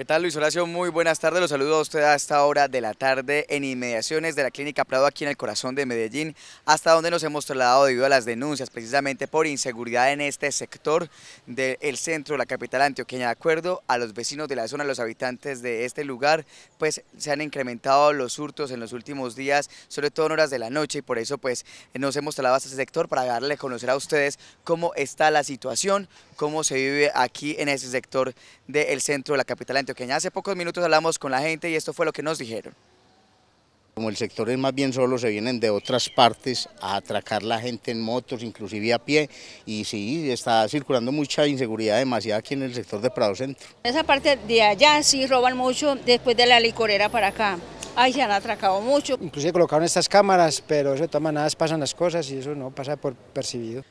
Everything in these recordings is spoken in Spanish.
¿Qué tal Luis Horacio? Muy buenas tardes, los saludo a usted a esta hora de la tarde en inmediaciones de la Clínica Prado aquí en el corazón de Medellín, hasta donde nos hemos trasladado debido a las denuncias precisamente por inseguridad en este sector del centro de la capital antioqueña. De acuerdo a los vecinos de la zona, los habitantes de este lugar, pues se han incrementado los hurtos en los últimos días, sobre todo en horas de la noche y por eso pues nos hemos trasladado hasta este sector para darle a conocer a ustedes cómo está la situación, cómo se vive aquí en ese sector del centro de la capital antioqueña que ya Hace pocos minutos hablamos con la gente y esto fue lo que nos dijeron. Como el sector es más bien solo, se vienen de otras partes a atracar la gente en motos, inclusive a pie, y sí, está circulando mucha inseguridad demasiada aquí en el sector de Prado Centro. En esa parte de allá sí roban mucho después de la licorera para acá. Ahí se han atracado mucho. Inclusive colocaron estas cámaras, pero eso de nada, pasan las cosas y eso no pasa por percibido.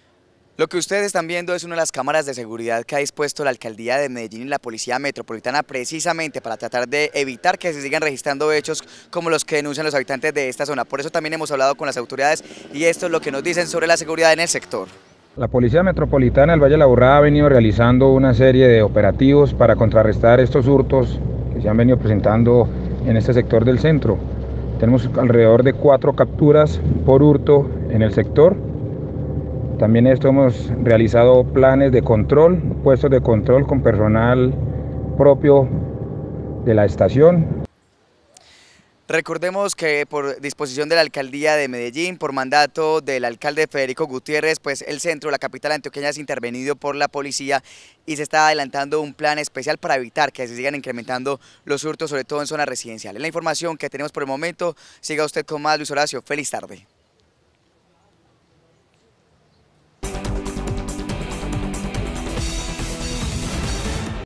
Lo que ustedes están viendo es una de las cámaras de seguridad que ha dispuesto la Alcaldía de Medellín y la Policía Metropolitana precisamente para tratar de evitar que se sigan registrando hechos como los que denuncian los habitantes de esta zona. Por eso también hemos hablado con las autoridades y esto es lo que nos dicen sobre la seguridad en el sector. La Policía Metropolitana del Valle de la ha venido realizando una serie de operativos para contrarrestar estos hurtos que se han venido presentando en este sector del centro. Tenemos alrededor de cuatro capturas por hurto en el sector también esto hemos realizado planes de control, puestos de control con personal propio de la estación. Recordemos que por disposición de la Alcaldía de Medellín, por mandato del alcalde Federico Gutiérrez, pues el centro, la capital antioqueña, es intervenido por la policía y se está adelantando un plan especial para evitar que se sigan incrementando los hurtos, sobre todo en zonas residenciales. La información que tenemos por el momento, siga usted con más, Luis Horacio. Feliz tarde.